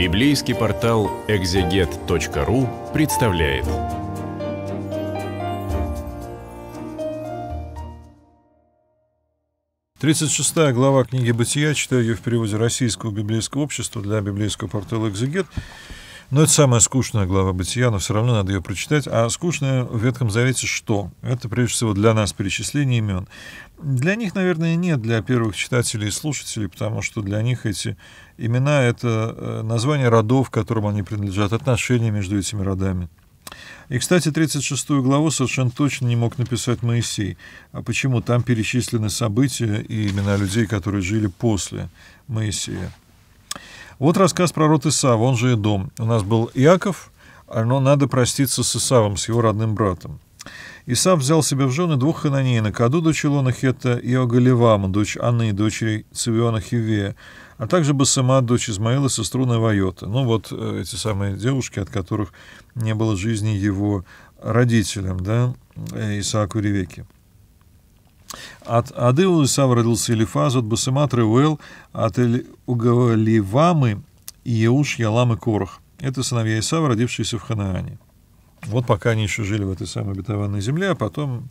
Библейский портал экзегет.ру представляет. Тридцать шестая глава книги «Бытия», читаю ее в переводе Российского библейского общества для библейского портала «Экзегет». Но это самая скучная глава бытия, но все равно надо ее прочитать. А скучная в Ветхом Завете что? Это прежде всего для нас перечисление имен. Для них, наверное, нет, для первых читателей и слушателей, потому что для них эти имена — это э, название родов, которым они принадлежат, отношения между этими родами. И, кстати, 36 главу совершенно точно не мог написать Моисей. А почему? Там перечислены события и имена людей, которые жили после Моисея. Вот рассказ про род Исава, он же и дом. У нас был Иаков, но надо проститься с Исавом, с его родным братом. Исав взял себе в жены двух хананеинок, Аду, дочь Илона Хетта, и Огаливама, дочь Анны, дочери Цивиона Хивея, а также Басыма, дочь Измаила, сестру Навайота. Ну вот э, эти самые девушки, от которых не было жизни его родителям, да, э, Исааку Ревеке. От Адеу Исава родился Илифаз от Басымат Уэл от Угаливамы Еуш, Ялам и Корах. Это сыновья Исава, родившиеся в Ханаане. Вот пока они еще жили в этой самой обетованной земле, а потом,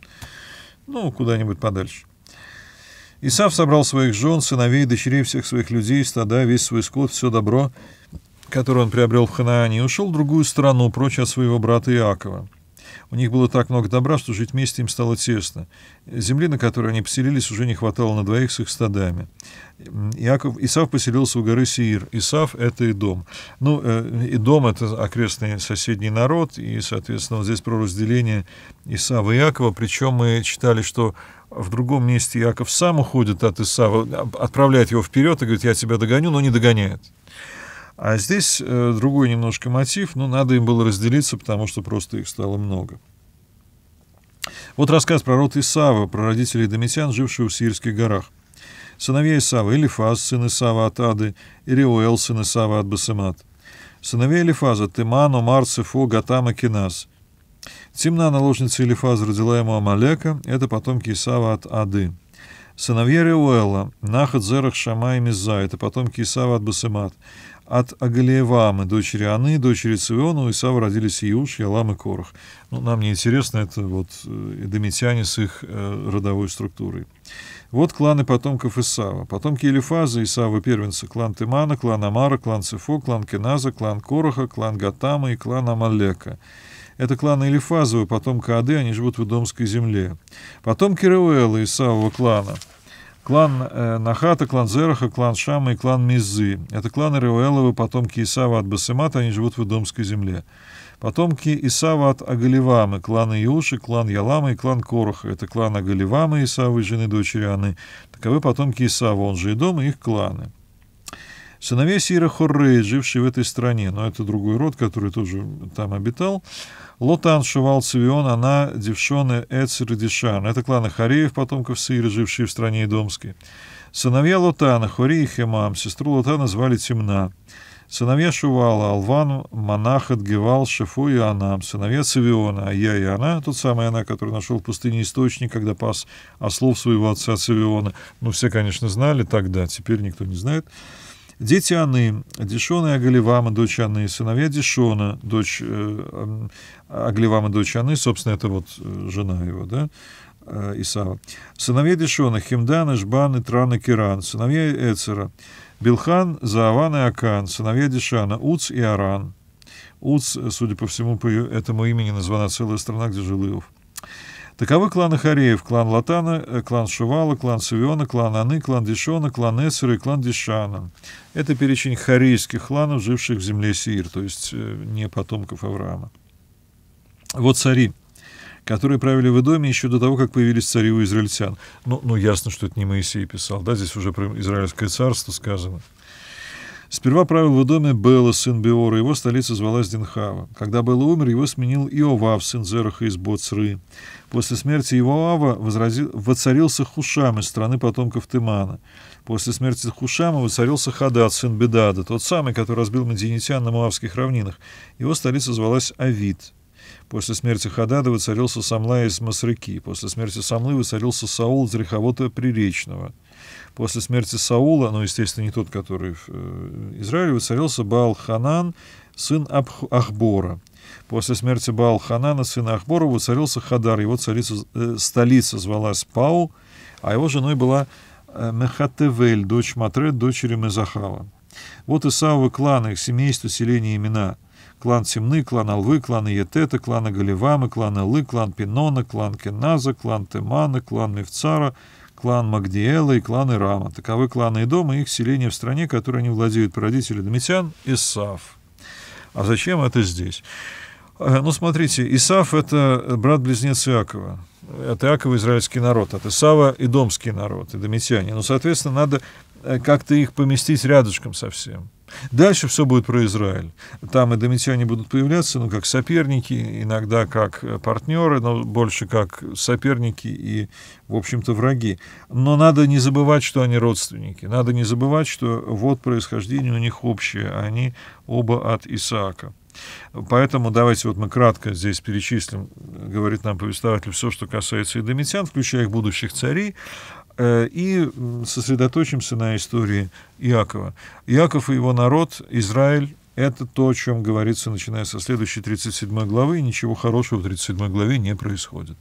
ну, куда-нибудь подальше. Исав собрал своих жен, сыновей, дочерей всех своих людей, стада, весь свой скот, все добро, которое он приобрел в Ханаане, и ушел в другую страну, прочь от своего брата Иакова. У них было так много добра, что жить вместе им стало тесно. Земли, на которой они поселились, уже не хватало на двоих с их стадами. Иаков, Исав поселился у горы Сиир. Исав — это Идом. Ну, э, и дом — это окрестный соседний народ, и, соответственно, вот здесь про разделение Исава и Иакова. Причем мы читали, что в другом месте Иаков сам уходит от Исава, а, отправляет его вперед и говорит, я тебя догоню, но не догоняет. А здесь э, другой немножко мотив, но надо им было разделиться, потому что просто их стало много. Вот рассказ про род Исава, про родителей домитян, живших в Сирских горах. Сыновья Исава – Элифаз, сын Исава от Ады, и Реуэл, сын Исава от Басымат. Сыновья Элифаза – Тыман, Омар, Цифо, Гатам и Кинас. Темна, наложница Элифаза, родила ему Амалека, это потомки Исава от Ады. Сыновья Ревуэла, Нахат, Зерах, Шама а и Миза, это потомки Исава от Басымат. От Агалиевамы, дочери Аны, дочери Цивиона, у Исава родились Иуш, Ялам и Корах. Ну, нам не интересно, это вот эдомитяне с их э, родовой структурой. Вот кланы потомков Исава. Потомки Элифаза, Исава первенца, клан Тимана, клан Амара, клан Цифо, клан Кеназа, клан Короха, клан Гатама и клан Амалека. Это кланы Элифазовы, потом Каады, они живут в Идомской земле. Потомки Кирилла из Савого клана. Клан э, Нахата, клан Зераха, клан Шама и клан Мизы. Это кланы Ревеловы, потомки Исава от Басымата, они живут в Идомской земле. Потомки Исава от Агаливамы, клан Иуши, клан Ялама и клан Короха. Это клан Агаливамы, Исавы, жены дочери Анны. Таковы потомки Исава, он же и и их кланы. Сыновья Сира Хоррей, жившие в этой стране, но это другой род, который тоже там обитал, Лотан, Шувал, Цивион, Она, Девшоны, Эцер и Дишан. Это кланы Хареев, потомков Сира, жившие в стране Идомской. Сыновья Лотана, Хори и Хемам, сестру Лотана звали Темна. Сыновья Шувала, Алван, Монахат, Гевал, Шефу и Анам. Сыновья Цивиона, Ая и Она, тот самый Она, который нашел в пустыне источник, когда пас ослов своего отца Цивиона. Ну, все, конечно, знали тогда, теперь никто не знает. Дети Анны, Дишона и Агаливама, дочь Анны, и сыновья Дишона, дочь э, Агаливама, дочь Анны, собственно, это вот э, жена его, да, э, Исава. Сыновья Дишона, Химдан, Ишбан, Итран и Киран, сыновья Эцера, Билхан, Зааван и Акан, сыновья Дишана, Уц и Аран. Уц, э, судя по всему, по этому имени названа целая страна, где жил Иов. Таковы кланы Хареев, клан Латана, э, клан Шувала, клан Савиона, клан Аны, клан Дишона, клан Эсера и клан Дишана. Это перечень харейских кланов, живших в земле Сир, то есть э, не потомков Авраама. Вот цари которые правили в Идоме еще до того, как появились цари у израильтян. Ну, ну ясно, что это не Моисей писал, да, здесь уже про Израильское царство сказано. Сперва правил в доме Белла, сын Беора, его столица звалась Динхава. Когда Белла умер, его сменил Иовав, сын Зераха из Боцры. После смерти Иоава возразил, воцарился Хушам из страны потомков Тымана. После смерти Хушама воцарился Хадад, сын Бедада, тот самый, который разбил медианитян на Муавских равнинах. Его столица звалась Авид. После смерти Хадада воцарился Самла из Масрыки. После смерти Самлы воцарился Саул из Реховота Приречного. После смерти Саула, ну, естественно, не тот, который в э, Израиле, воцарился Баал Ханан, сын Ахбора. После смерти Баал Ханана, сына Ахбора, воцарился Хадар. Его царица, э, столица звалась Пау, а его женой была э, Мехатевель, дочь Матре, дочери Мезахава. Вот и Исаавы кланы, их семейство, селения, имена – клан Семны, клан Алвы, клан Иетета, клан Галивамы, клан Элы, клан Пинона, клан Кеназа, клан Темана, клан Мевцара, клан Магдиэла и клан Ирама. Таковы кланы и дома их селения в стране, которые они владеют Прародители Домитян, Исав. А зачем это здесь? Э, ну, смотрите, Исав — это брат-близнец Иакова. Это Иакова израильский народ, это Сава и домский народ, и домитяне. Ну, соответственно, надо э, как-то их поместить рядышком совсем. Дальше все будет про Израиль. Там и домитяне будут появляться, ну, как соперники, иногда как э, партнеры, но больше как соперники и, в общем-то, враги. Но надо не забывать, что они родственники. Надо не забывать, что вот происхождение у них общее. А они оба от Исаака. Поэтому давайте вот мы кратко здесь перечислим, говорит нам повествователь, все, что касается и идомитян, включая их будущих царей. Э, и сосредоточимся на истории Иакова. Иаков и его народ, Израиль, это то, о чем говорится, начиная со следующей 37 главы, и ничего хорошего в 37 главе не происходит.